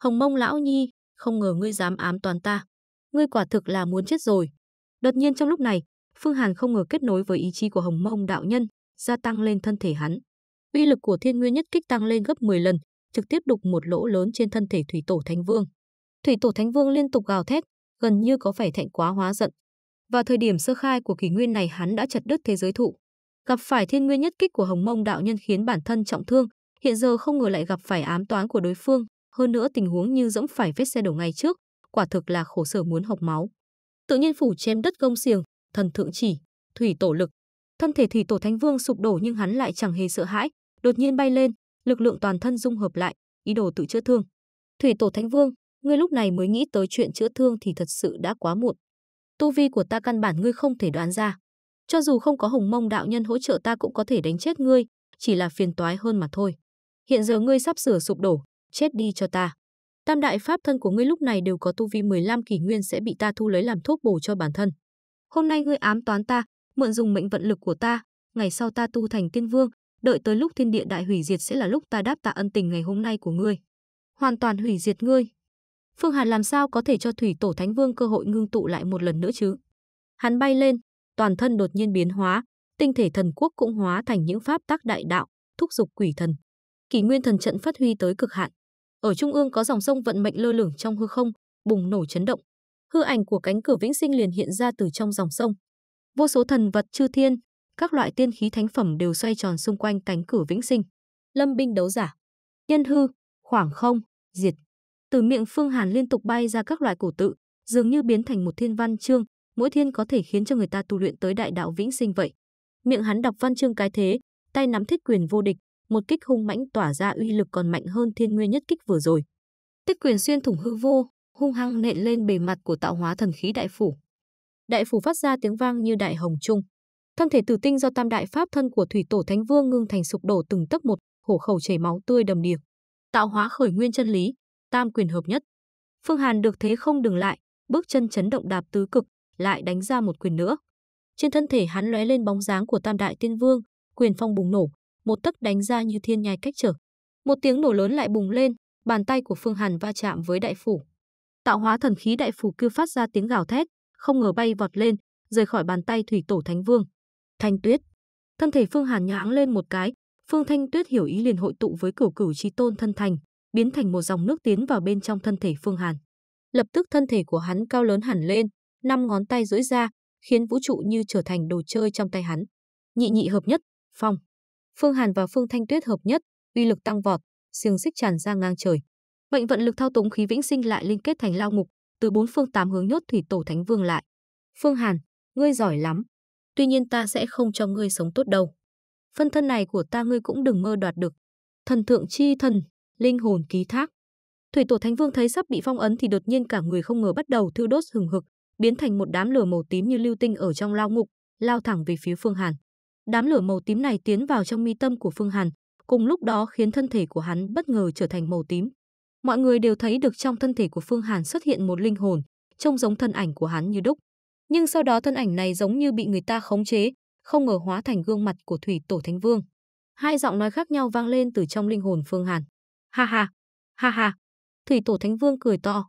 Hồng mông lão nhi, không ngờ ngươi dám ám toán ta. Ngươi quả thực là muốn chết rồi. Đột nhiên trong lúc này, Phương Hàn không ngờ kết nối với ý chí của Hồng mông đạo nhân, gia tăng lên thân thể hắn. Uy lực của thiên nguyên nhất kích tăng lên gấp 10 lần, trực tiếp đục một lỗ lớn trên thân thể Thủy Tổ Thánh Vương. Thủy Tổ Thánh Vương liên tục gào thét, gần như có vẻ thẹn quá hóa giận. Vào thời điểm sơ khai của kỷ nguyên này hắn đã chật đứt thế giới thụ. Gặp phải thiên nguyên nhất kích của Hồng Mông đạo nhân khiến bản thân trọng thương, hiện giờ không ngờ lại gặp phải ám toán của đối phương, hơn nữa tình huống như dẫm phải vết xe đổ ngay trước, quả thực là khổ sở muốn học máu. Tự nhiên phủ chém đất gông xiềng, thần thượng chỉ, thủy tổ lực. Thân thể thủy tổ thánh vương sụp đổ nhưng hắn lại chẳng hề sợ hãi, đột nhiên bay lên, lực lượng toàn thân dung hợp lại, ý đồ tự chữa thương. Thủy tổ thánh vương, ngươi lúc này mới nghĩ tới chuyện chữa thương thì thật sự đã quá muộn. Tu vi của ta căn bản ngươi không thể đoán ra. Cho dù không có hồng mông đạo nhân hỗ trợ ta cũng có thể đánh chết ngươi, chỉ là phiền toái hơn mà thôi. Hiện giờ ngươi sắp sửa sụp đổ, chết đi cho ta. Tam đại pháp thân của ngươi lúc này đều có tu vi 15 kỷ nguyên sẽ bị ta thu lấy làm thuốc bổ cho bản thân. Hôm nay ngươi ám toán ta, mượn dùng mệnh vận lực của ta, ngày sau ta tu thành tiên vương, đợi tới lúc thiên địa đại hủy diệt sẽ là lúc ta đáp tạ ân tình ngày hôm nay của ngươi. Hoàn toàn hủy diệt ngươi. Phương Hàn làm sao có thể cho Thủy Tổ Thánh Vương cơ hội ngưng tụ lại một lần nữa chứ? Hắn bay lên, toàn thân đột nhiên biến hóa, tinh thể thần quốc cũng hóa thành những pháp tác đại đạo, thúc dục quỷ thần. Kỷ Nguyên thần trận phát huy tới cực hạn. Ở trung ương có dòng sông vận mệnh lơ lửng trong hư không, bùng nổ chấn động. Hư ảnh của cánh cửa vĩnh sinh liền hiện ra từ trong dòng sông. Vô số thần vật chư thiên, các loại tiên khí thánh phẩm đều xoay tròn xung quanh cánh cửa vĩnh sinh. Lâm binh đấu giả, nhân hư, khoảng không, diệt. Từ miệng Phương Hàn liên tục bay ra các loại cổ tự, dường như biến thành một thiên văn chương, mỗi thiên có thể khiến cho người ta tu luyện tới đại đạo vĩnh sinh vậy. Miệng hắn đọc văn chương cái thế, tay nắm thiết quyền vô địch, một kích hung mãnh tỏa ra uy lực còn mạnh hơn thiên nguyên nhất kích vừa rồi. Tiết quyền xuyên thủng hư vô, hung hăng nện lên bề mặt của tạo hóa thần khí đại phủ. Đại phủ phát ra tiếng vang như đại hồng trung. Thân thể tử tinh do tam đại pháp thân của thủy tổ thánh vương ngưng thành sụp đổ từng tấc một, hổ khẩu chảy máu tươi đầm đìa. Tạo hóa khởi nguyên chân lý, tam quyền hợp nhất. Phương Hàn được thế không dừng lại, bước chân chấn động đạp tứ cực, lại đánh ra một quyền nữa. Trên thân thể hắn lóe lên bóng dáng của Tam Đại Tiên Vương, quyền phong bùng nổ, một tấc đánh ra như thiên nhai cách trở. Một tiếng nổ lớn lại bùng lên, bàn tay của Phương Hàn va chạm với đại phủ. Tạo hóa thần khí đại phủ kêu phát ra tiếng gào thét, không ngờ bay vọt lên, rời khỏi bàn tay thủy tổ Thánh Vương. Thanh Tuyết. Thân thể Phương Hàn nhãng lên một cái, Phương Thanh Tuyết hiểu ý liền hội tụ với cửu cửu chi tôn thân thành, biến thành một dòng nước tiến vào bên trong thân thể Phương Hàn. Lập tức thân thể của hắn cao lớn hẳn lên, năm ngón tay duỗi ra, khiến vũ trụ như trở thành đồ chơi trong tay hắn. Nhị nhị hợp nhất, phong. Phương Hàn và Phương Thanh Tuyết hợp nhất, uy lực tăng vọt, xiềng xích tràn ra ngang trời. Mệnh vận lực thao túng khí vĩnh sinh lại liên kết thành lao ngục, từ bốn phương tám hướng nhốt thủy tổ thánh vương lại. Phương Hàn, ngươi giỏi lắm. Tuy nhiên ta sẽ không cho ngươi sống tốt đâu. Phân thân này của ta ngươi cũng đừng mơ đoạt được. Thần thượng chi thần, linh hồn ký thác. Thủy tổ thánh vương thấy sắp bị phong ấn thì đột nhiên cả người không ngờ bắt đầu thiêu đốt hừng hực, biến thành một đám lửa màu tím như lưu tinh ở trong lao ngục, lao thẳng về phía Phương Hàn. Đám lửa màu tím này tiến vào trong mi tâm của Phương Hàn, cùng lúc đó khiến thân thể của hắn bất ngờ trở thành màu tím. Mọi người đều thấy được trong thân thể của Phương Hàn xuất hiện một linh hồn, trông giống thân ảnh của hắn như đúc. Nhưng sau đó thân ảnh này giống như bị người ta khống chế, không ngờ hóa thành gương mặt của Thủy Tổ Thánh Vương. Hai giọng nói khác nhau vang lên từ trong linh hồn Phương Hàn. Ha ha, ha ha. Thủy Tổ Thánh Vương cười to.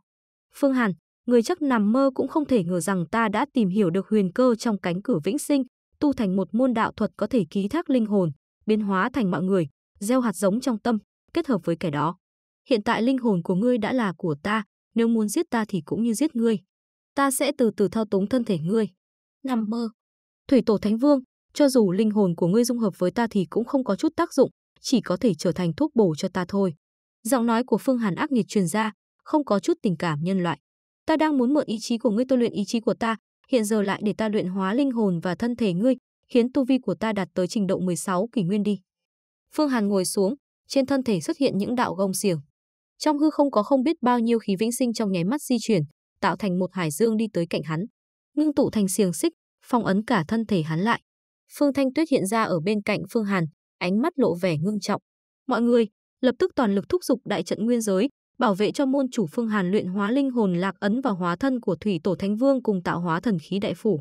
Phương Hàn, người chắc nằm mơ cũng không thể ngờ rằng ta đã tìm hiểu được huyền cơ trong cánh cửa vĩnh sinh, tu thành một môn đạo thuật có thể ký thác linh hồn, biến hóa thành mọi người, gieo hạt giống trong tâm, kết hợp với kẻ đó. Hiện tại linh hồn của ngươi đã là của ta, nếu muốn giết ta thì cũng như giết ngươi. Ta sẽ từ từ thao túng thân thể ngươi. Nằm mơ. Thủy tổ Thánh Vương, cho dù linh hồn của ngươi dung hợp với ta thì cũng không có chút tác dụng, chỉ có thể trở thành thuốc bổ cho ta thôi. Giọng nói của Phương Hàn ác nghiệt truyền ra, không có chút tình cảm nhân loại. Ta đang muốn mượn ý chí của ngươi tôi luyện ý chí của ta, hiện giờ lại để ta luyện hóa linh hồn và thân thể ngươi, khiến tu vi của ta đạt tới trình độ 16 kỷ nguyên đi. Phương Hàn ngồi xuống, trên thân thể xuất hiện những đạo gông xiềng. Trong hư không có không biết bao nhiêu khí vĩnh sinh trong nháy mắt di chuyển, tạo thành một hải dương đi tới cạnh hắn, ngưng tụ thành xiềng xích, phong ấn cả thân thể hắn lại. Phương Thanh Tuyết hiện ra ở bên cạnh Phương Hàn, ánh mắt lộ vẻ ngưng trọng. Mọi người, lập tức toàn lực thúc giục đại trận nguyên giới, bảo vệ cho môn chủ Phương Hàn luyện hóa linh hồn lạc ấn và hóa thân của Thủy Tổ Thánh Vương cùng tạo hóa thần khí đại phủ.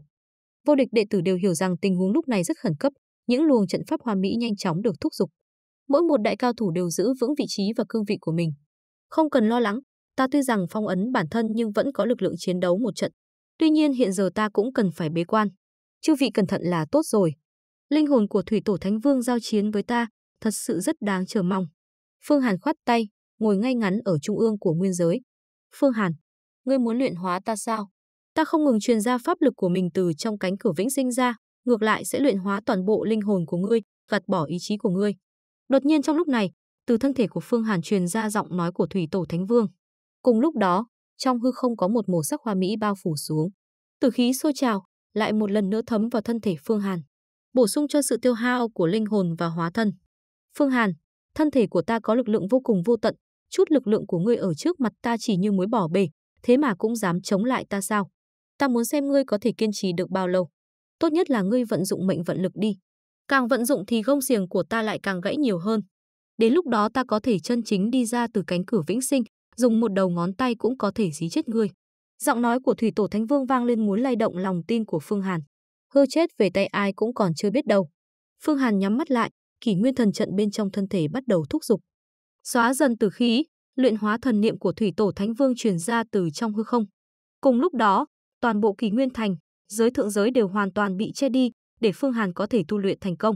Vô địch đệ tử đều hiểu rằng tình huống lúc này rất khẩn cấp, những luồng trận pháp hoa mỹ nhanh chóng được thúc giục. Mỗi một đại cao thủ đều giữ vững vị trí và cương vị của mình. Không cần lo lắng, ta tuy rằng phong ấn bản thân nhưng vẫn có lực lượng chiến đấu một trận. Tuy nhiên hiện giờ ta cũng cần phải bế quan. Chư vị cẩn thận là tốt rồi. Linh hồn của Thủy Tổ Thánh Vương giao chiến với ta, thật sự rất đáng chờ mong. Phương Hàn khoát tay, ngồi ngay ngắn ở trung ương của nguyên giới. Phương Hàn, ngươi muốn luyện hóa ta sao? Ta không ngừng truyền ra pháp lực của mình từ trong cánh cửa vĩnh sinh ra, ngược lại sẽ luyện hóa toàn bộ linh hồn của ngươi, gạt bỏ ý chí của ngươi. Đột nhiên trong lúc này, từ thân thể của Phương Hàn truyền ra giọng nói của Thủy Tổ Thánh Vương. Cùng lúc đó, trong hư không có một màu sắc hoa mỹ bao phủ xuống. từ khí sôi trào, lại một lần nữa thấm vào thân thể Phương Hàn, bổ sung cho sự tiêu hao của linh hồn và hóa thân. Phương Hàn, thân thể của ta có lực lượng vô cùng vô tận, chút lực lượng của ngươi ở trước mặt ta chỉ như muối bỏ bể, thế mà cũng dám chống lại ta sao? Ta muốn xem ngươi có thể kiên trì được bao lâu. Tốt nhất là ngươi vận dụng mệnh vận lực đi. Càng vận dụng thì gông xiềng của ta lại càng gãy nhiều hơn. Đến lúc đó ta có thể chân chính đi ra từ cánh cửa vĩnh sinh, dùng một đầu ngón tay cũng có thể dí chết ngươi. Giọng nói của Thủy Tổ Thánh Vương vang lên muốn lay động lòng tin của Phương Hàn. Hư chết về tay ai cũng còn chưa biết đâu. Phương Hàn nhắm mắt lại, kỷ nguyên thần trận bên trong thân thể bắt đầu thúc giục xóa dần tử khí, luyện hóa thần niệm của thủy tổ thánh vương truyền ra từ trong hư không. Cùng lúc đó, toàn bộ kỳ nguyên thành, giới thượng giới đều hoàn toàn bị che đi, để Phương Hàn có thể tu luyện thành công.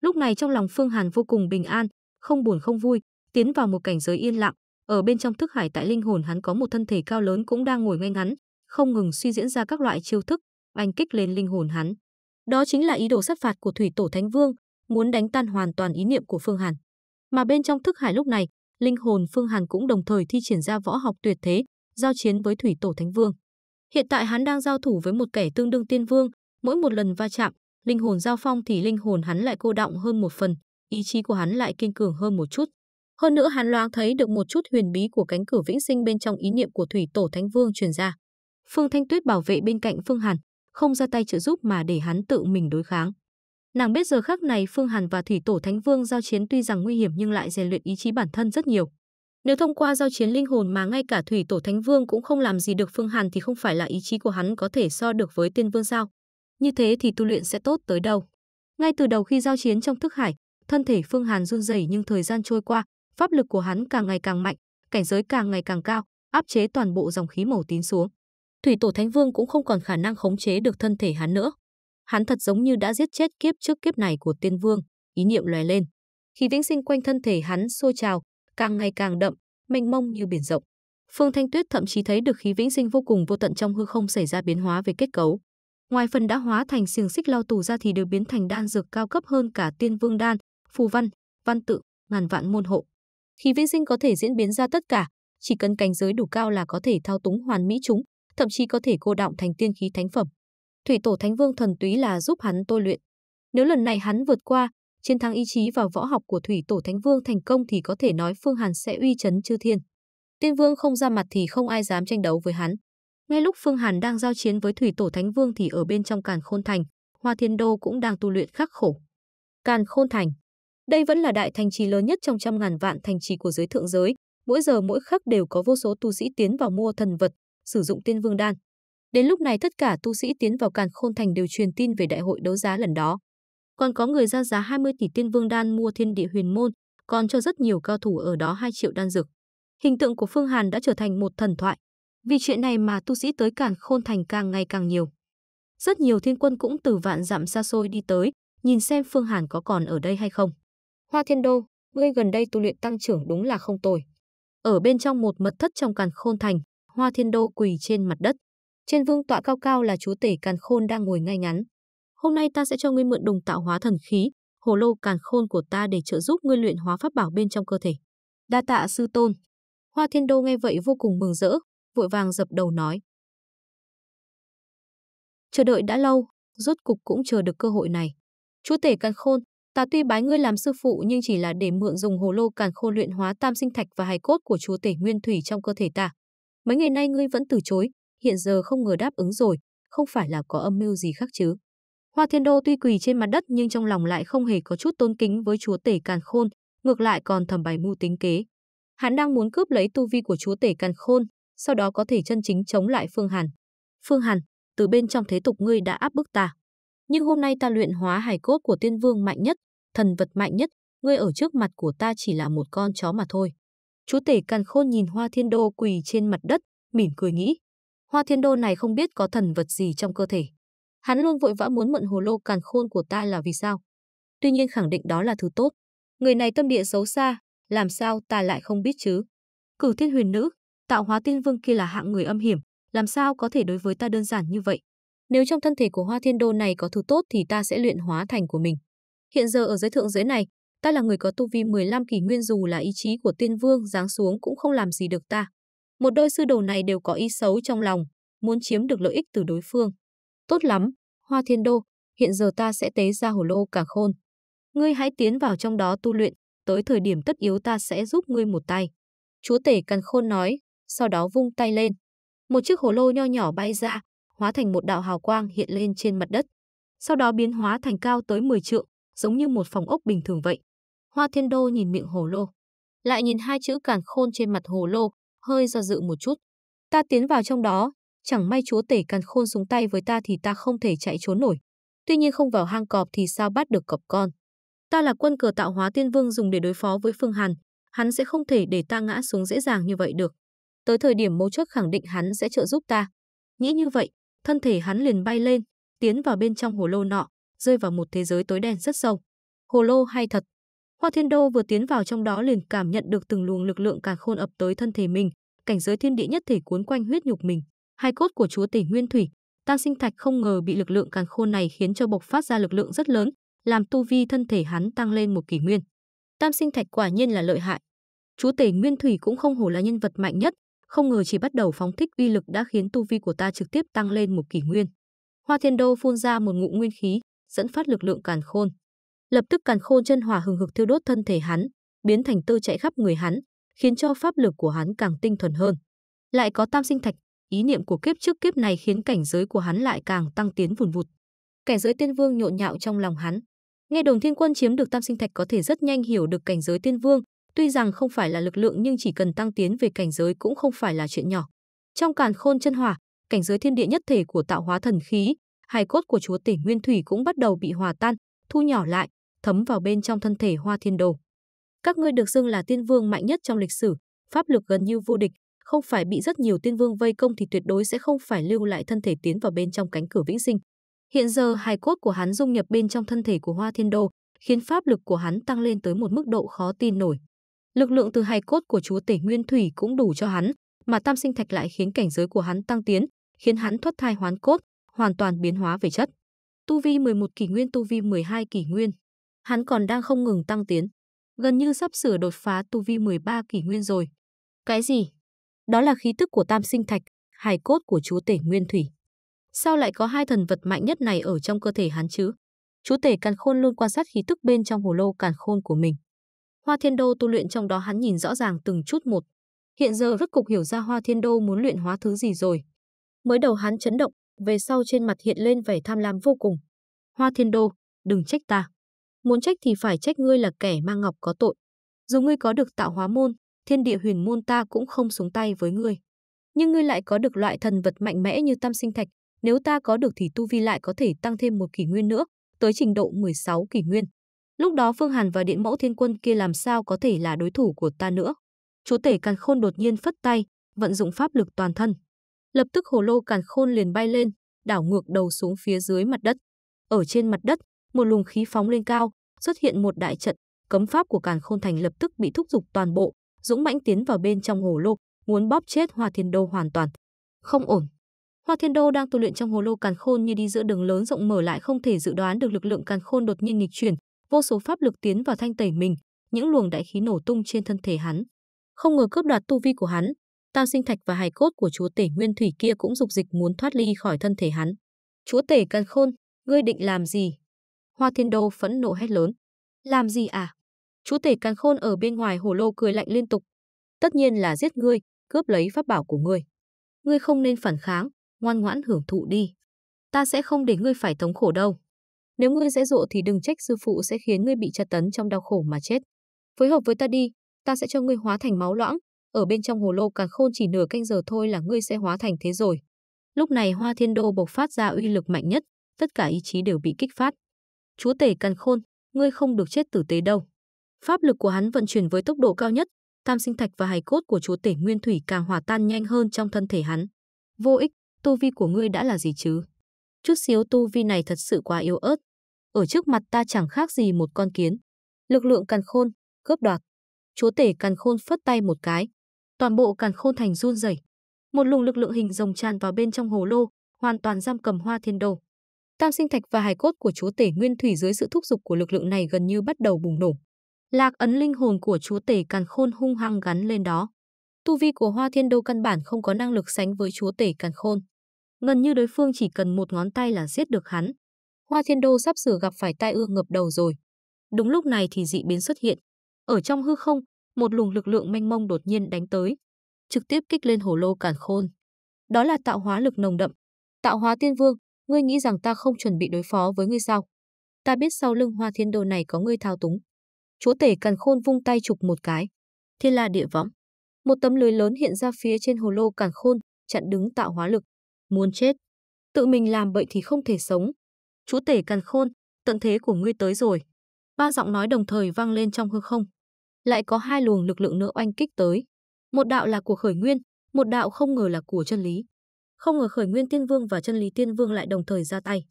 Lúc này trong lòng Phương Hàn vô cùng bình an, không buồn không vui, tiến vào một cảnh giới yên lặng, ở bên trong thức hải tại linh hồn hắn có một thân thể cao lớn cũng đang ngồi ngay ngắn, không ngừng suy diễn ra các loại chiêu thức, anh kích lên linh hồn hắn. Đó chính là ý đồ sát phạt của Thủy Tổ Thánh Vương, muốn đánh tan hoàn toàn ý niệm của Phương Hàn. Mà bên trong thức hải lúc này, linh hồn Phương Hàn cũng đồng thời thi triển ra võ học tuyệt thế, giao chiến với Thủy Tổ Thánh Vương. Hiện tại hắn đang giao thủ với một kẻ tương đương tiên vương, mỗi một lần va chạm, linh hồn giao phong thì linh hồn hắn lại cô động hơn một phần, ý chí của hắn lại kiên cường hơn một chút. Hơn nữa hắn loáng thấy được một chút huyền bí của cánh cửa vĩnh sinh bên trong ý niệm của Thủy Tổ Thánh Vương truyền ra. Phương Thanh Tuyết bảo vệ bên cạnh Phương Hàn, không ra tay trợ giúp mà để hắn tự mình đối kháng. Nàng biết giờ khắc này Phương Hàn và Thủy Tổ Thánh Vương giao chiến tuy rằng nguy hiểm nhưng lại rèn luyện ý chí bản thân rất nhiều. Nếu thông qua giao chiến linh hồn mà ngay cả Thủy Tổ Thánh Vương cũng không làm gì được Phương Hàn thì không phải là ý chí của hắn có thể so được với Tiên Vương sao? Như thế thì tu luyện sẽ tốt tới đâu? Ngay từ đầu khi giao chiến trong thức hải, thân thể Phương Hàn run rẩy nhưng thời gian trôi qua, pháp lực của hắn càng ngày càng mạnh, cảnh giới càng ngày càng cao, áp chế toàn bộ dòng khí màu tím xuống. Thủy Tổ Thánh Vương cũng không còn khả năng khống chế được thân thể hắn nữa. Hắn thật giống như đã giết chết kiếp trước kiếp này của tiên vương, ý niệm lóe lên. Khí vĩnh sinh quanh thân thể hắn sôi trào, càng ngày càng đậm, mênh mông như biển rộng. Phương Thanh Tuyết thậm chí thấy được khí vĩnh sinh vô cùng vô tận trong hư không xảy ra biến hóa về kết cấu. Ngoài phần đã hóa thành xiềng xích lao tù ra thì đều biến thành đan dược cao cấp hơn cả tiên vương đan, phù văn, văn tự, ngàn vạn môn hộ. Khí vĩnh sinh có thể diễn biến ra tất cả, chỉ cần cảnh giới đủ cao là có thể thao túng hoàn mỹ chúng, thậm chí có thể cô đọng thành tiên khí thánh phẩm thủy tổ thánh vương thần túy là giúp hắn tôi luyện. Nếu lần này hắn vượt qua, chiến thắng ý chí và võ học của thủy tổ thánh vương thành công thì có thể nói Phương Hàn sẽ uy chấn chư thiên. Tiên vương không ra mặt thì không ai dám tranh đấu với hắn. Ngay lúc Phương Hàn đang giao chiến với thủy tổ thánh vương thì ở bên trong Càn Khôn Thành, Hoa Thiên Đô cũng đang tu luyện khắc khổ. Càn Khôn Thành Đây vẫn là đại thành trì lớn nhất trong trăm ngàn vạn thành trì của giới thượng giới. Mỗi giờ mỗi khắc đều có vô số tu sĩ tiến vào mua thần vật, sử dụng tiên vương đan. Đến lúc này tất cả tu sĩ tiến vào càn khôn thành đều truyền tin về đại hội đấu giá lần đó. Còn có người ra giá 20 tỷ tiên vương đan mua thiên địa huyền môn, còn cho rất nhiều cao thủ ở đó 2 triệu đan dược. Hình tượng của Phương Hàn đã trở thành một thần thoại. Vì chuyện này mà tu sĩ tới càn khôn thành càng ngày càng nhiều. Rất nhiều thiên quân cũng từ vạn dặm xa xôi đi tới, nhìn xem Phương Hàn có còn ở đây hay không. Hoa Thiên Đô, ngươi gần đây tu luyện tăng trưởng đúng là không tồi. Ở bên trong một mật thất trong càn khôn thành, Hoa Thiên Đô quỳ trên mặt đất. Trên vương tọa cao cao là chú tể càn khôn đang ngồi ngay ngắn. Hôm nay ta sẽ cho ngươi mượn đồng tạo hóa thần khí, hồ lô càn khôn của ta để trợ giúp ngươi luyện hóa pháp bảo bên trong cơ thể. Đa tạ sư tôn. Hoa Thiên Đô nghe vậy vô cùng mừng rỡ, vội vàng dập đầu nói. Chờ đợi đã lâu, rốt cục cũng chờ được cơ hội này. Chú tể càn khôn, ta tuy bái ngươi làm sư phụ nhưng chỉ là để mượn dùng hồ lô càn khôn luyện hóa tam sinh thạch và hài cốt của chúa tể nguyên thủy trong cơ thể ta. Mấy ngày nay ngươi vẫn từ chối, hiện giờ không ngờ đáp ứng rồi, không phải là có âm mưu gì khác chứ. Hoa Thiên Đô tuy quỳ trên mặt đất nhưng trong lòng lại không hề có chút tôn kính với chúa tể Càn Khôn, ngược lại còn thầm bày mưu tính kế. Hắn đang muốn cướp lấy tu vi của chúa tể Càn Khôn, sau đó có thể chân chính chống lại Phương Hàn. Phương Hàn, từ bên trong thế tục ngươi đã áp bức ta. Nhưng hôm nay ta luyện hóa hài cốt của tiên vương mạnh nhất, thần vật mạnh nhất, ngươi ở trước mặt của ta chỉ là một con chó mà thôi. Chúa tể Càn Khôn nhìn Hoa Thiên Đô quỳ trên mặt đất, mỉm cười nghĩ. Hoa thiên đô này không biết có thần vật gì trong cơ thể. Hắn luôn vội vã muốn mượn hồ lô càn khôn của ta là vì sao. Tuy nhiên khẳng định đó là thứ tốt. Người này tâm địa xấu xa, làm sao ta lại không biết chứ. Cử thiên huyền nữ, tạo hóa tiên vương kia là hạng người âm hiểm, làm sao có thể đối với ta đơn giản như vậy. Nếu trong thân thể của hoa thiên đô này có thứ tốt thì ta sẽ luyện hóa thành của mình. Hiện giờ ở giới thượng giới này, ta là người có tu vi 15 kỷ nguyên dù là ý chí của tiên vương giáng xuống cũng không làm gì được ta. Một đôi sư đồ này đều có ý xấu trong lòng, muốn chiếm được lợi ích từ đối phương. Tốt lắm, Hoa Thiên Đô, hiện giờ ta sẽ tế ra hồ lô cả khôn. Ngươi hãy tiến vào trong đó tu luyện, tới thời điểm tất yếu ta sẽ giúp ngươi một tay. Chúa tể càn khôn nói, sau đó vung tay lên. Một chiếc hồ lô nho nhỏ bay ra, hóa thành một đạo hào quang hiện lên trên mặt đất. Sau đó biến hóa thành cao tới 10 trượng, giống như một phòng ốc bình thường vậy. Hoa Thiên Đô nhìn miệng hồ lô. Lại nhìn hai chữ càn khôn trên mặt hồ lô, hơi do dự một chút. Ta tiến vào trong đó, chẳng may chúa tể càn khôn xuống tay với ta thì ta không thể chạy trốn nổi. Tuy nhiên không vào hang cọp thì sao bắt được cọp con. Ta là quân cờ tạo hóa tiên vương dùng để đối phó với Phương Hàn, hắn sẽ không thể để ta ngã xuống dễ dàng như vậy được. Tới thời điểm mấu chốt khẳng định hắn sẽ trợ giúp ta. Nghĩ như vậy, thân thể hắn liền bay lên, tiến vào bên trong hồ lô nọ, rơi vào một thế giới tối đen rất sâu. Hồ lô hay thật, Hoa Thiên Đô vừa tiến vào trong đó liền cảm nhận được từng luồng lực lượng càn khôn ập tới thân thể mình, cảnh giới thiên địa nhất thể cuốn quanh huyết nhục mình. Hai cốt của chúa Tể Nguyên Thủy, Tam Sinh Thạch không ngờ bị lực lượng càn khôn này khiến cho bộc phát ra lực lượng rất lớn, làm tu vi thân thể hắn tăng lên một kỷ nguyên. Tam Sinh Thạch quả nhiên là lợi hại. Chúa Tể Nguyên Thủy cũng không hổ là nhân vật mạnh nhất, không ngờ chỉ bắt đầu phóng thích uy lực đã khiến tu vi của ta trực tiếp tăng lên một kỷ nguyên. Hoa Thiên Đô phun ra một ngụm nguyên khí, dẫn phát lực lượng càn khôn. Lập tức càn khôn chân hỏa hừng hực thiêu đốt thân thể hắn, biến thành tơ chạy khắp người hắn, khiến cho pháp lực của hắn càng tinh thuần hơn. Lại có tam sinh thạch, ý niệm của kiếp trước kiếp này khiến cảnh giới của hắn lại càng tăng tiến vùn vụt. Cảnh giới tiên vương nhộn nhạo trong lòng hắn. Nghe Đồng Thiên Quân chiếm được tam sinh thạch có thể rất nhanh hiểu được cảnh giới tiên vương, tuy rằng không phải là lực lượng nhưng chỉ cần tăng tiến về cảnh giới cũng không phải là chuyện nhỏ. Trong càn khôn chân hỏa, cảnh giới thiên địa nhất thể của tạo hóa thần khí, hài cốt của chúa tể nguyên thủy cũng bắt đầu bị hòa tan, thu nhỏ lại, thấm vào bên trong thân thể Hoa Thiên Đồ. Các ngươi được xưng là tiên vương mạnh nhất trong lịch sử, pháp lực gần như vô địch, không phải bị rất nhiều tiên vương vây công thì tuyệt đối sẽ không phải lưu lại thân thể tiến vào bên trong cánh cửa vĩnh sinh. Hiện giờ hài cốt của hắn dung nhập bên trong thân thể của Hoa Thiên Đồ, khiến pháp lực của hắn tăng lên tới một mức độ khó tin nổi. Lực lượng từ hài cốt của chúa tể Nguyên Thủy cũng đủ cho hắn, mà tam sinh thạch lại khiến cảnh giới của hắn tăng tiến, khiến hắn thoát thai hoán cốt, hoàn toàn biến hóa về chất. Tu vi 11 kỷ nguyên tu vi 12 kỷ nguyên hắn còn đang không ngừng tăng tiến. Gần như sắp sửa đột phá tu vi 13 kỷ nguyên rồi. Cái gì? Đó là khí tức của tam sinh thạch, hài cốt của chúa tể nguyên thủy. Sao lại có hai thần vật mạnh nhất này ở trong cơ thể hắn chứ? Chúa tể càn khôn luôn quan sát khí tức bên trong hồ lô càn khôn của mình. Hoa thiên đô tu luyện trong đó hắn nhìn rõ ràng từng chút một. Hiện giờ rốt cục hiểu ra hoa thiên đô muốn luyện hóa thứ gì rồi. Mới đầu hắn chấn động, về sau trên mặt hiện lên vẻ tham lam vô cùng. Hoa thiên đô, đừng trách ta muốn trách thì phải trách ngươi là kẻ mang ngọc có tội. Dù ngươi có được tạo hóa môn, thiên địa huyền môn ta cũng không xuống tay với ngươi. Nhưng ngươi lại có được loại thần vật mạnh mẽ như tam sinh thạch, nếu ta có được thì tu vi lại có thể tăng thêm một kỷ nguyên nữa, tới trình độ 16 kỷ nguyên. Lúc đó Phương Hàn và Điện Mẫu Thiên Quân kia làm sao có thể là đối thủ của ta nữa. Chúa tể Càn Khôn đột nhiên phất tay, vận dụng pháp lực toàn thân. Lập tức hồ lô Càn Khôn liền bay lên, đảo ngược đầu xuống phía dưới mặt đất. Ở trên mặt đất, một luồng khí phóng lên cao, xuất hiện một đại trận, cấm pháp của Càn Khôn Thành lập tức bị thúc giục toàn bộ, dũng mãnh tiến vào bên trong hồ lô, muốn bóp chết Hoa Thiên Đô hoàn toàn. Không ổn. Hoa Thiên Đô đang tu luyện trong hồ lô Càn Khôn như đi giữa đường lớn rộng mở lại không thể dự đoán được lực lượng Càn Khôn đột nhiên nghịch chuyển, vô số pháp lực tiến vào thanh tẩy mình, những luồng đại khí nổ tung trên thân thể hắn. Không ngờ cướp đoạt tu vi của hắn, tam sinh thạch và hài cốt của chúa tể Nguyên Thủy kia cũng dục dịch muốn thoát ly khỏi thân thể hắn. Chúa tể Càn Khôn, ngươi định làm gì? Hoa Thiên Đô phẫn nộ hét lớn. Làm gì à? Chú tể càn khôn ở bên ngoài hồ lô cười lạnh liên tục. Tất nhiên là giết ngươi, cướp lấy pháp bảo của ngươi. Ngươi không nên phản kháng, ngoan ngoãn hưởng thụ đi. Ta sẽ không để ngươi phải thống khổ đâu. Nếu ngươi dễ dụ thì đừng trách sư phụ sẽ khiến ngươi bị tra tấn trong đau khổ mà chết. Phối hợp với ta đi, ta sẽ cho ngươi hóa thành máu loãng. Ở bên trong hồ lô càn khôn chỉ nửa canh giờ thôi là ngươi sẽ hóa thành thế rồi. Lúc này Hoa Thiên Đô bộc phát ra uy lực mạnh nhất, tất cả ý chí đều bị kích phát chúa tể càn khôn, ngươi không được chết tử tế đâu. Pháp lực của hắn vận chuyển với tốc độ cao nhất, tam sinh thạch và hài cốt của chúa tể nguyên thủy càng hòa tan nhanh hơn trong thân thể hắn. Vô ích, tu vi của ngươi đã là gì chứ? Chút xíu tu vi này thật sự quá yếu ớt. Ở trước mặt ta chẳng khác gì một con kiến. Lực lượng càn khôn, cướp đoạt. Chúa tể càn khôn phất tay một cái. Toàn bộ càn khôn thành run rẩy. Một luồng lực lượng hình rồng tràn vào bên trong hồ lô, hoàn toàn giam cầm hoa thiên đồ. Tam sinh thạch và hải cốt của chúa tể Nguyên Thủy dưới sự thúc giục của lực lượng này gần như bắt đầu bùng nổ. Lạc ấn linh hồn của chúa tể Càn Khôn hung hăng gắn lên đó. Tu vi của Hoa Thiên Đô căn bản không có năng lực sánh với chúa tể Càn Khôn. Gần như đối phương chỉ cần một ngón tay là giết được hắn. Hoa Thiên Đô sắp sửa gặp phải tai ương ngập đầu rồi. Đúng lúc này thì dị biến xuất hiện. Ở trong hư không, một luồng lực lượng mênh mông đột nhiên đánh tới, trực tiếp kích lên hồ lô Càn Khôn. Đó là tạo hóa lực nồng đậm. Tạo hóa Tiên Vương, ngươi nghĩ rằng ta không chuẩn bị đối phó với ngươi sao? Ta biết sau lưng hoa thiên đồ này có ngươi thao túng. Chúa tể càn khôn vung tay chụp một cái. Thiên la địa võng. Một tấm lưới lớn hiện ra phía trên hồ lô càn khôn, chặn đứng tạo hóa lực. Muốn chết. Tự mình làm bậy thì không thể sống. Chúa tể càn khôn, tận thế của ngươi tới rồi. Ba giọng nói đồng thời vang lên trong hư không. Lại có hai luồng lực lượng nữa oanh kích tới. Một đạo là của khởi nguyên, một đạo không ngờ là của chân lý. Không ngờ khởi nguyên tiên vương và chân lý tiên vương lại đồng thời ra tay.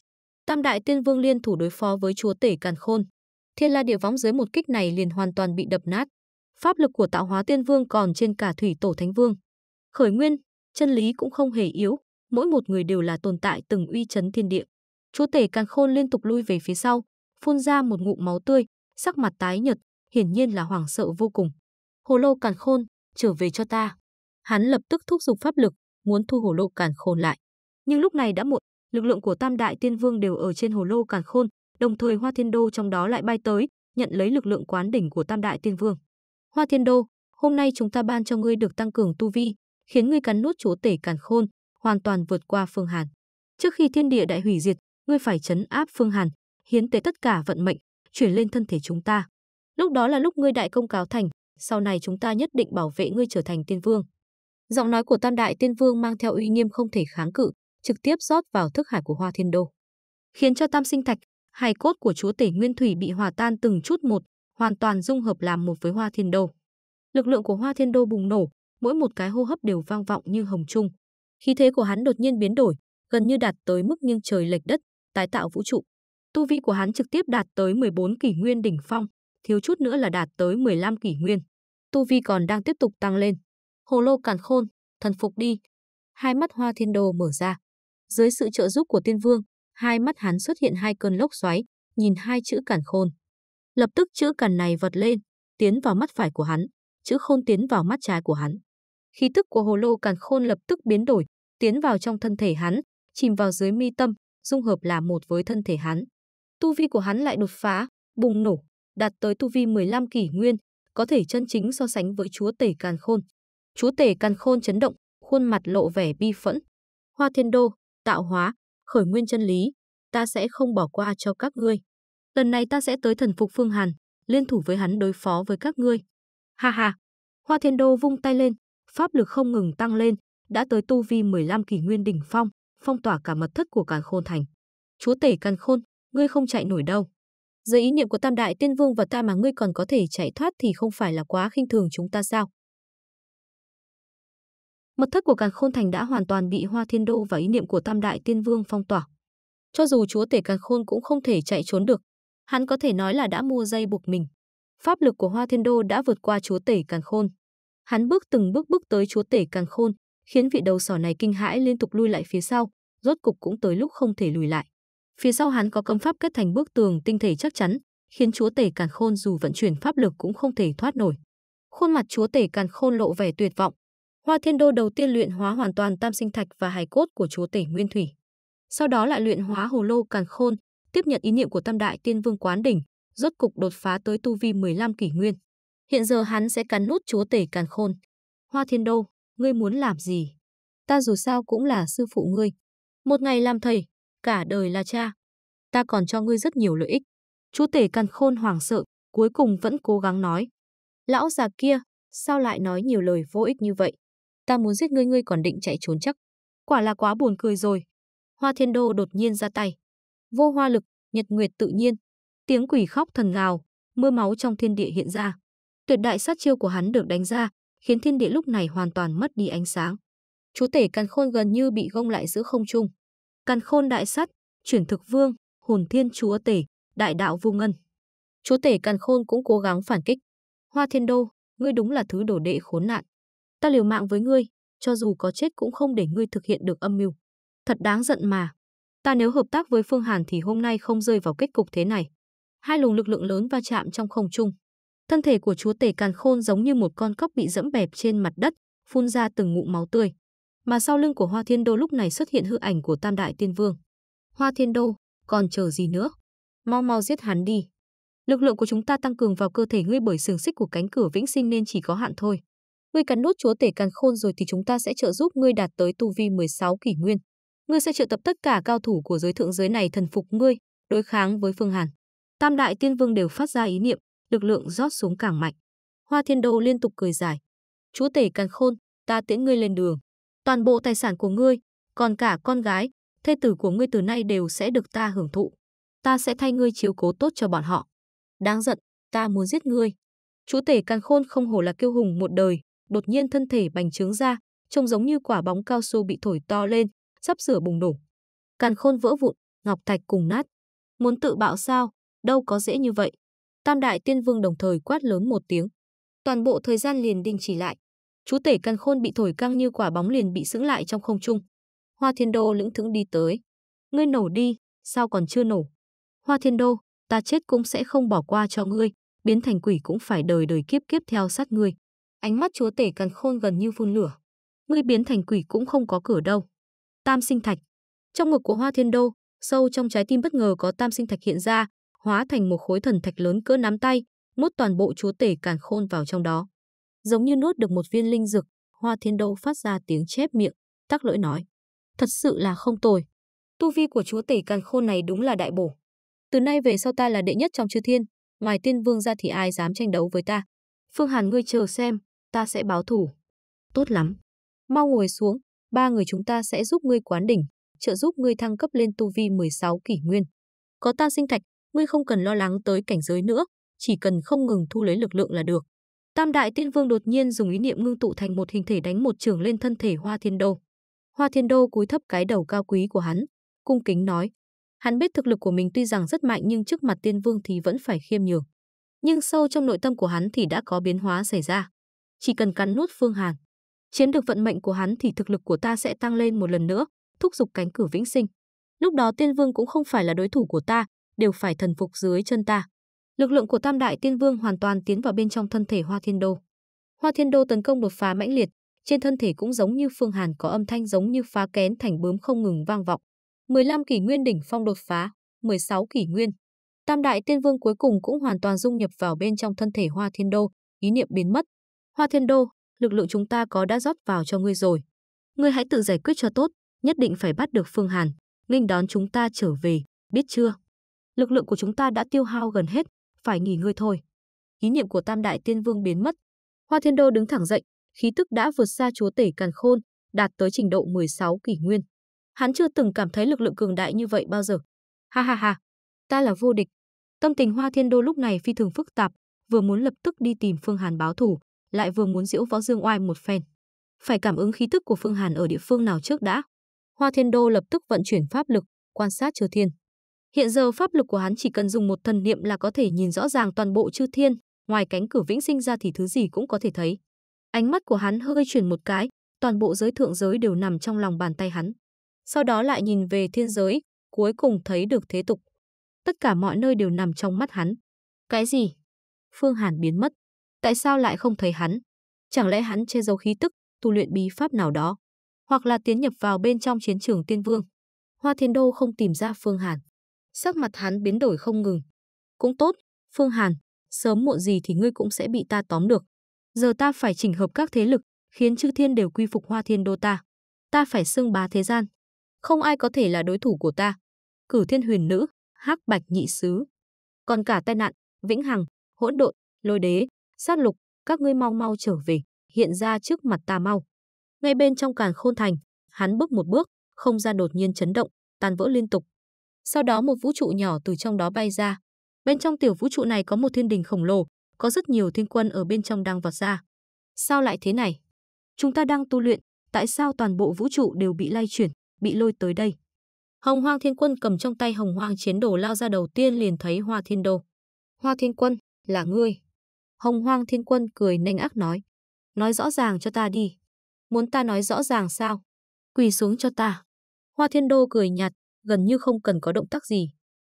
Tam đại tiên vương liên thủ đối phó với chúa tể càn khôn. Thiên la địa võng dưới một kích này liền hoàn toàn bị đập nát. Pháp lực của tạo hóa tiên vương còn trên cả thủy tổ thánh vương. Khởi nguyên, chân lý cũng không hề yếu, mỗi một người đều là tồn tại từng uy chấn thiên địa. Chúa tể càn khôn liên tục lui về phía sau, phun ra một ngụm máu tươi, sắc mặt tái nhợt, hiển nhiên là hoảng sợ vô cùng. Hồ lô càn khôn, trở về cho ta. Hắn lập tức thúc giục pháp lực, muốn thu hồ lô càn khôn lại. Nhưng lúc này đã muộn, lực lượng của tam đại tiên vương đều ở trên hồ lô càn khôn, đồng thời Hoa Thiên Đô trong đó lại bay tới, nhận lấy lực lượng quán đỉnh của tam đại tiên vương. Hoa Thiên Đô, hôm nay chúng ta ban cho ngươi được tăng cường tu vi, khiến ngươi cắn nuốt chúa tể càn khôn, hoàn toàn vượt qua Phương Hàn. Trước khi thiên địa đại hủy diệt, ngươi phải chấn áp Phương Hàn, hiến tế tất cả vận mệnh, chuyển lên thân thể chúng ta. Lúc đó là lúc ngươi đại công cáo thành, sau này chúng ta nhất định bảo vệ ngươi trở thành tiên vương. Giọng nói của Tam Đại Tiên Vương mang theo uy nghiêm không thể kháng cự, trực tiếp rót vào thức hải của Hoa Thiên Đô. Khiến cho tam sinh thạch, hài cốt của chúa tể Nguyên Thủy bị hòa tan từng chút một, hoàn toàn dung hợp làm một với Hoa Thiên Đô. Lực lượng của Hoa Thiên Đô bùng nổ, mỗi một cái hô hấp đều vang vọng như hồng trung. Khí thế của hắn đột nhiên biến đổi, gần như đạt tới mức nghiêng trời lệch đất, tái tạo vũ trụ. Tu vi của hắn trực tiếp đạt tới 14 kỷ nguyên đỉnh phong, thiếu chút nữa là đạt tới 15 kỷ nguyên. Tu vi còn đang tiếp tục tăng lên. Hồ lô càn khôn, thần phục đi. Hai mắt hoa thiên đồ mở ra. Dưới sự trợ giúp của tiên vương, hai mắt hắn xuất hiện hai cơn lốc xoáy, nhìn hai chữ càn khôn. Lập tức chữ càn này vọt lên, tiến vào mắt phải của hắn, chữ khôn tiến vào mắt trái của hắn. Khí tức của hồ lô càn khôn lập tức biến đổi, tiến vào trong thân thể hắn, chìm vào dưới mi tâm, dung hợp là một với thân thể hắn. Tu vi của hắn lại đột phá, bùng nổ, đạt tới tu vi 15 kỷ nguyên, có thể chân chính so sánh với chúa tể càn khôn. Chú tể căn khôn chấn động, khuôn mặt lộ vẻ bi phẫn. Hoa thiên đô, tạo hóa, khởi nguyên chân lý, ta sẽ không bỏ qua cho các ngươi. Lần này ta sẽ tới thần phục Phương Hàn, liên thủ với hắn đối phó với các ngươi. Ha ha! Hoa thiên đô vung tay lên, pháp lực không ngừng tăng lên, đã tới tu vi 15 kỳ nguyên đỉnh phong, phong tỏa cả mật thất của càn khôn thành. Chúa tể càn khôn, ngươi không chạy nổi đâu. Dưới ý niệm của Tam Đại Tiên Vương và ta mà ngươi còn có thể chạy thoát thì không phải là quá khinh thường chúng ta sao? Mật thất của Càn Khôn Thành đã hoàn toàn bị Hoa Thiên Đô và ý niệm của Tam Đại Tiên Vương phong tỏa. Cho dù chúa tể Càn Khôn cũng không thể chạy trốn được, hắn có thể nói là đã mua dây buộc mình. Pháp lực của Hoa Thiên Đô đã vượt qua chúa tể Càn Khôn. Hắn bước từng bước bước tới chúa tể Càn Khôn, khiến vị đầu sỏ này kinh hãi liên tục lui lại phía sau, rốt cục cũng tới lúc không thể lùi lại. Phía sau hắn có cấm pháp kết thành bức tường tinh thể chắc chắn, khiến chúa tể Càn Khôn dù vận chuyển pháp lực cũng không thể thoát nổi. Khuôn mặt chúa tể Càn Khôn lộ vẻ tuyệt vọng, Hoa Thiên Đô đầu tiên luyện hóa hoàn toàn tam sinh thạch và hài cốt của chúa tể Nguyên Thủy. Sau đó lại luyện hóa hồ lô càn khôn, tiếp nhận ý niệm của Tam Đại Tiên Vương Quán Đỉnh, rốt cục đột phá tới tu vi 15 kỷ nguyên. Hiện giờ hắn sẽ cắn nút chúa tể càn khôn. Hoa Thiên Đô, ngươi muốn làm gì? Ta dù sao cũng là sư phụ ngươi. Một ngày làm thầy, cả đời là cha. Ta còn cho ngươi rất nhiều lợi ích. Chú tể càn khôn hoảng sợ, cuối cùng vẫn cố gắng nói. Lão già kia, sao lại nói nhiều lời vô ích như vậy? ta muốn giết ngươi ngươi còn định chạy trốn chắc. Quả là quá buồn cười rồi. Hoa Thiên Đô đột nhiên ra tay. Vô hoa lực, nhật nguyệt tự nhiên. Tiếng quỷ khóc thần gào, mưa máu trong thiên địa hiện ra. Tuyệt đại sát chiêu của hắn được đánh ra, khiến thiên địa lúc này hoàn toàn mất đi ánh sáng. Chú tể Càn Khôn gần như bị gông lại giữa không trung. Càn Khôn đại sát, chuyển thực vương, hồn thiên chúa tể, đại đạo vô ngân. Chú tể Càn Khôn cũng cố gắng phản kích. Hoa Thiên Đô, ngươi đúng là thứ đồ đệ khốn nạn. Ta liều mạng với ngươi, cho dù có chết cũng không để ngươi thực hiện được âm mưu. Thật đáng giận mà. Ta nếu hợp tác với Phương Hàn thì hôm nay không rơi vào kết cục thế này. Hai luồng lực lượng lớn va chạm trong không trung. Thân thể của chúa tể càn khôn giống như một con cóc bị dẫm bẹp trên mặt đất, phun ra từng ngụm máu tươi. Mà sau lưng của Hoa Thiên Đô lúc này xuất hiện hư ảnh của Tam Đại Tiên Vương. Hoa Thiên Đô, còn chờ gì nữa? Mau mau giết hắn đi. Lực lượng của chúng ta tăng cường vào cơ thể ngươi bởi sừng xích của cánh cửa vĩnh sinh nên chỉ có hạn thôi. Ngươi cắn nút chúa tể càn khôn rồi thì chúng ta sẽ trợ giúp ngươi đạt tới tu vi 16 kỷ nguyên. Ngươi sẽ triệu tập tất cả cao thủ của giới thượng giới này thần phục ngươi, đối kháng với Phương Hàn. Tam đại tiên vương đều phát ra ý niệm, lực lượng rót xuống càng mạnh. Hoa Thiên Đô liên tục cười dài. Chúa tể càn khôn, ta tiễn ngươi lên đường. Toàn bộ tài sản của ngươi, còn cả con gái, thê tử của ngươi từ nay đều sẽ được ta hưởng thụ. Ta sẽ thay ngươi chiếu cố tốt cho bọn họ. Đáng giận, ta muốn giết ngươi. Chúa tể càn khôn không hổ là kiêu hùng một đời, đột nhiên thân thể bành trướng ra, trông giống như quả bóng cao su bị thổi to lên, sắp sửa bùng nổ. Càn khôn vỡ vụn, ngọc thạch cùng nát. Muốn tự bạo sao, đâu có dễ như vậy. Tam đại tiên vương đồng thời quát lớn một tiếng. Toàn bộ thời gian liền đình chỉ lại. Chú tể càn khôn bị thổi căng như quả bóng liền bị sững lại trong không trung. Hoa Thiên Đô lững thững đi tới. Ngươi nổ đi, sao còn chưa nổ? Hoa Thiên Đô, ta chết cũng sẽ không bỏ qua cho ngươi, biến thành quỷ cũng phải đời đời kiếp kiếp theo sát ngươi ánh mắt chúa tể càn khôn gần như phun lửa. Ngươi biến thành quỷ cũng không có cửa đâu. Tam sinh thạch. Trong ngực của Hoa Thiên Đô, sâu trong trái tim bất ngờ có tam sinh thạch hiện ra, hóa thành một khối thần thạch lớn cỡ nắm tay, nuốt toàn bộ chúa tể càn khôn vào trong đó. Giống như nuốt được một viên linh dược, Hoa Thiên Đô phát ra tiếng chép miệng, tắc lưỡi nói: "Thật sự là không tồi. Tu vi của chúa tể càn khôn này đúng là đại bổ. Từ nay về sau ta là đệ nhất trong chư thiên, ngoài tiên vương ra thì ai dám tranh đấu với ta?" Phương Hàn ngươi chờ xem, ta sẽ báo thủ. Tốt lắm. Mau ngồi xuống, ba người chúng ta sẽ giúp ngươi quán đỉnh, trợ giúp ngươi thăng cấp lên tu vi 16 kỷ nguyên. Có ta sinh thạch, ngươi không cần lo lắng tới cảnh giới nữa, chỉ cần không ngừng thu lấy lực lượng là được. Tam đại tiên vương đột nhiên dùng ý niệm ngưng tụ thành một hình thể đánh một trường lên thân thể Hoa Thiên Đô. Hoa Thiên Đô cúi thấp cái đầu cao quý của hắn, cung kính nói. Hắn biết thực lực của mình tuy rằng rất mạnh nhưng trước mặt tiên vương thì vẫn phải khiêm nhường. Nhưng sâu trong nội tâm của hắn thì đã có biến hóa xảy ra chỉ cần cắn nuốt Phương Hàn. Chiến được vận mệnh của hắn thì thực lực của ta sẽ tăng lên một lần nữa, thúc giục cánh cửa vĩnh sinh. Lúc đó Tiên Vương cũng không phải là đối thủ của ta, đều phải thần phục dưới chân ta. Lực lượng của Tam Đại Tiên Vương hoàn toàn tiến vào bên trong thân thể Hoa Thiên Đô. Hoa Thiên Đô tấn công đột phá mãnh liệt, trên thân thể cũng giống như Phương Hàn có âm thanh giống như phá kén thành bướm không ngừng vang vọng. 15 kỷ nguyên đỉnh phong đột phá, 16 kỷ nguyên. Tam đại tiên vương cuối cùng cũng hoàn toàn dung nhập vào bên trong thân thể Hoa Thiên Đô, ý niệm biến mất, Hoa Thiên Đô, lực lượng chúng ta có đã rót vào cho ngươi rồi. Ngươi hãy tự giải quyết cho tốt, nhất định phải bắt được Phương Hàn, nghênh đón chúng ta trở về, biết chưa? Lực lượng của chúng ta đã tiêu hao gần hết, phải nghỉ ngơi thôi. Ý niệm của Tam Đại Tiên Vương biến mất. Hoa Thiên Đô đứng thẳng dậy, khí tức đã vượt xa chúa tể Càn Khôn, đạt tới trình độ 16 kỷ nguyên. Hắn chưa từng cảm thấy lực lượng cường đại như vậy bao giờ. Ha ha ha, ta là vô địch. Tâm tình Hoa Thiên Đô lúc này phi thường phức tạp, vừa muốn lập tức đi tìm Phương Hàn báo thù, lại vừa muốn diễu võ dương oai một phen. Phải cảm ứng khí tức của Phương Hàn ở địa phương nào trước đã. Hoa Thiên Đô lập tức vận chuyển pháp lực, quan sát chư thiên. Hiện giờ pháp lực của hắn chỉ cần dùng một thần niệm là có thể nhìn rõ ràng toàn bộ chư thiên, ngoài cánh cửa vĩnh sinh ra thì thứ gì cũng có thể thấy. Ánh mắt của hắn hơi chuyển một cái, toàn bộ giới thượng giới đều nằm trong lòng bàn tay hắn. Sau đó lại nhìn về thiên giới, cuối cùng thấy được thế tục. Tất cả mọi nơi đều nằm trong mắt hắn. Cái gì? Phương Hàn biến mất tại sao lại không thấy hắn? Chẳng lẽ hắn che giấu khí tức, tu luyện bí pháp nào đó? Hoặc là tiến nhập vào bên trong chiến trường tiên vương? Hoa Thiên Đô không tìm ra Phương Hàn. Sắc mặt hắn biến đổi không ngừng. Cũng tốt, Phương Hàn, sớm muộn gì thì ngươi cũng sẽ bị ta tóm được. Giờ ta phải chỉnh hợp các thế lực, khiến chư thiên đều quy phục Hoa Thiên Đô ta. Ta phải xưng bá thế gian. Không ai có thể là đối thủ của ta. Cử thiên huyền nữ, hắc bạch nhị sứ. Còn cả tai nạn, vĩnh hằng, hỗn độn, lôi đế, sát lục, các ngươi mau mau trở về, hiện ra trước mặt ta mau. Ngay bên trong càn khôn thành, hắn bước một bước, không gian đột nhiên chấn động, tan vỡ liên tục. Sau đó một vũ trụ nhỏ từ trong đó bay ra. Bên trong tiểu vũ trụ này có một thiên đình khổng lồ, có rất nhiều thiên quân ở bên trong đang vọt ra. Sao lại thế này? Chúng ta đang tu luyện, tại sao toàn bộ vũ trụ đều bị lay chuyển, bị lôi tới đây? Hồng Hoang Thiên Quân cầm trong tay Hồng Hoang Chiến Đồ lao ra đầu tiên liền thấy Hoa Thiên Đồ. Hoa Thiên Quân, là ngươi. Hồng Hoang Thiên Quân cười nênh ác nói. Nói rõ ràng cho ta đi. Muốn ta nói rõ ràng sao? Quỳ xuống cho ta. Hoa Thiên Đô cười nhạt, gần như không cần có động tác gì.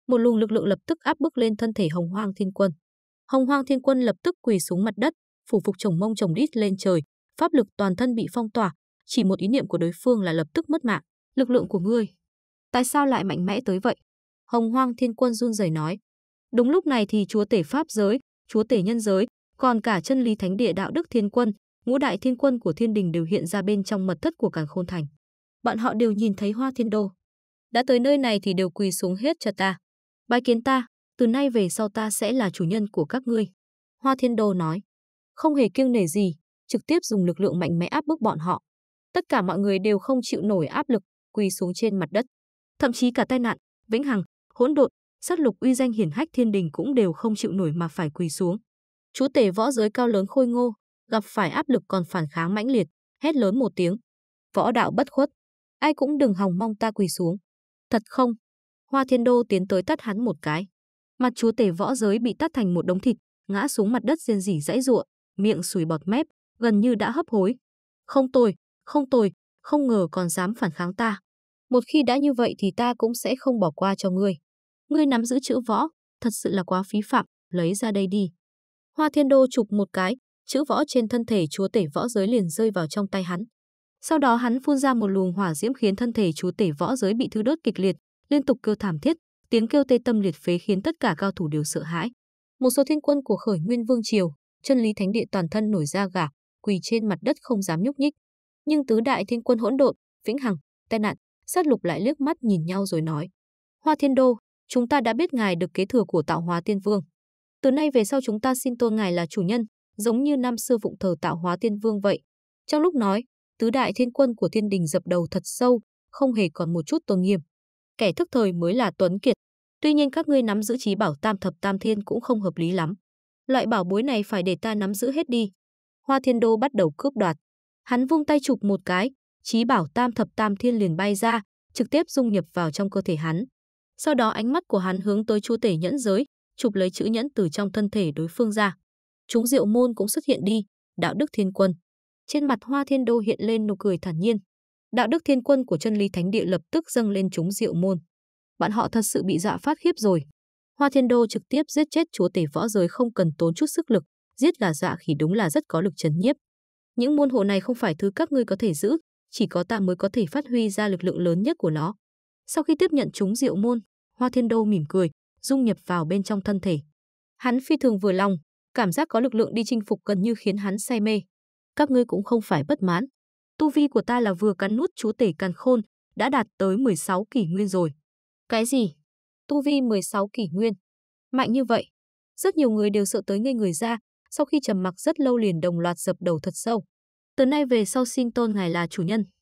Một luồng lực lượng lập tức áp bức lên thân thể Hồng Hoang Thiên Quân. Hồng Hoang Thiên Quân lập tức quỳ xuống mặt đất, phủ phục chồng mông chồng đít lên trời, pháp lực toàn thân bị phong tỏa, chỉ một ý niệm của đối phương là lập tức mất mạng. Lực lượng của ngươi, tại sao lại mạnh mẽ tới vậy? Hồng Hoang Thiên Quân run rẩy nói. Đúng lúc này thì chúa tể pháp giới, chúa tể nhân giới, còn cả chân lý thánh địa đạo đức thiên quân, ngũ đại thiên quân của thiên đình đều hiện ra bên trong mật thất của càn khôn thành. Bọn họ đều nhìn thấy hoa thiên đô. Đã tới nơi này thì đều quỳ xuống hết cho ta. Bái kiến ta, từ nay về sau ta sẽ là chủ nhân của các ngươi. Hoa thiên đô nói, không hề kiêng nể gì, trực tiếp dùng lực lượng mạnh mẽ áp bức bọn họ. Tất cả mọi người đều không chịu nổi áp lực, quỳ xuống trên mặt đất. Thậm chí cả tai nạn, vĩnh hằng, hỗn độn, sát lục uy danh hiển hách thiên đình cũng đều không chịu nổi mà phải quỳ xuống, chú tể võ giới cao lớn khôi ngô, gặp phải áp lực còn phản kháng mãnh liệt, hét lớn một tiếng. Võ đạo bất khuất, ai cũng đừng hòng mong ta quỳ xuống. Thật không? Hoa Thiên Đô tiến tới tát hắn một cái. Mặt chúa tể võ giới bị tát thành một đống thịt, ngã xuống mặt đất rên rỉ dãy ruộng, miệng sùi bọt mép, gần như đã hấp hối. Không tồi, không tồi, không ngờ còn dám phản kháng ta. Một khi đã như vậy thì ta cũng sẽ không bỏ qua cho ngươi. Ngươi nắm giữ chữ võ, thật sự là quá phí phạm, lấy ra đây đi. Hoa Thiên Đô chụp một cái, chữ võ trên thân thể chúa tể võ giới liền rơi vào trong tay hắn. Sau đó hắn phun ra một luồng hỏa diễm khiến thân thể chúa tể võ giới bị thứ đốt kịch liệt, liên tục kêu thảm thiết, tiếng kêu tê tâm liệt phế khiến tất cả cao thủ đều sợ hãi. Một số thiên quân của khởi nguyên vương triều, chân lý thánh địa toàn thân nổi da gà, quỳ trên mặt đất không dám nhúc nhích. Nhưng tứ đại thiên quân hỗn độn, vĩnh hằng, tai nạn, sát lục lại liếc mắt nhìn nhau rồi nói: "Hoa Thiên Đô, chúng ta đã biết ngài được kế thừa của Tạo Hóa Tiên Vương, từ nay về sau chúng ta xin tôn ngài là chủ nhân, giống như năm xưa phụng thờ tạo hóa tiên vương vậy. Trong lúc nói, tứ đại thiên quân của thiên đình dập đầu thật sâu, không hề còn một chút tôn nghiêm. Kẻ thức thời mới là Tuấn Kiệt. Tuy nhiên các ngươi nắm giữ trí bảo tam thập tam thiên cũng không hợp lý lắm. Loại bảo bối này phải để ta nắm giữ hết đi. Hoa thiên đô bắt đầu cướp đoạt. Hắn vung tay chụp một cái, trí bảo tam thập tam thiên liền bay ra, trực tiếp dung nhập vào trong cơ thể hắn. Sau đó ánh mắt của hắn hướng tới chu tể nhẫn giới, chụp lấy chữ nhẫn từ trong thân thể đối phương ra. Chúng diệu môn cũng xuất hiện đi, đạo đức thiên quân. Trên mặt hoa thiên đô hiện lên nụ cười thản nhiên. Đạo đức thiên quân của chân lý thánh địa lập tức dâng lên chúng diệu môn. Bạn họ thật sự bị dọa phát khiếp rồi. Hoa thiên đô trực tiếp giết chết chúa tể võ giới không cần tốn chút sức lực, giết gà dạ khỉ đúng là rất có lực chấn nhiếp. Những môn hộ này không phải thứ các ngươi có thể giữ, chỉ có ta mới có thể phát huy ra lực lượng lớn nhất của nó. Sau khi tiếp nhận chúng diệu môn, Hoa Thiên Đô mỉm cười, dung nhập vào bên trong thân thể. Hắn phi thường vừa lòng, cảm giác có lực lượng đi chinh phục gần như khiến hắn say mê. Các ngươi cũng không phải bất mãn. Tu vi của ta là vừa cắn nút chú tể càn khôn, đã đạt tới 16 kỷ nguyên rồi. Cái gì? Tu vi 16 kỷ nguyên. Mạnh như vậy. Rất nhiều người đều sợ tới ngây người ra, sau khi trầm mặc rất lâu liền đồng loạt dập đầu thật sâu. Từ nay về sau xin tôn ngài là chủ nhân.